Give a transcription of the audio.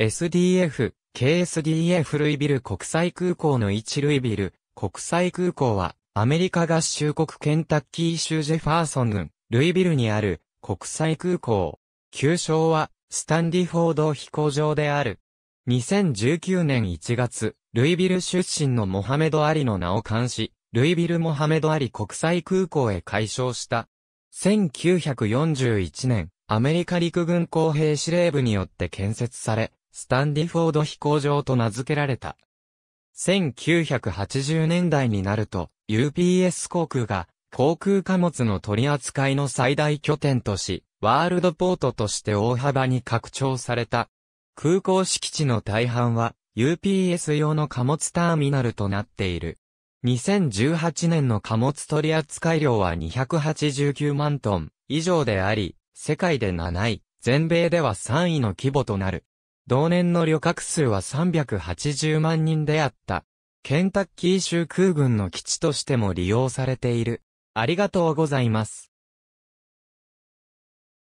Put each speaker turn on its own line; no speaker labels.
SDF、KSDF ルイビル国際空港の1ルイビル国際空港は、アメリカ合衆国ケンタッキー州ジェファーソン郡、ルイビルにある国際空港。旧称は、スタンディフォード飛行場である。2019年1月、ルイビル出身のモハメド・アリの名を冠し、ルイビル・モハメド・アリ国際空港へ改称した。1941年、アメリカ陸軍工兵司令部によって建設され、スタンディフォード飛行場と名付けられた。1980年代になると、UPS 航空が航空貨物の取り扱いの最大拠点とし、ワールドポートとして大幅に拡張された。空港敷地の大半は UPS 用の貨物ターミナルとなっている。2018年の貨物取扱い量は289万トン以上であり、世界で7位、全米では3位の規模となる。同年の旅客数は380万人であった。ケンタッキー州空軍の基地としても利用されている。ありがとうございます。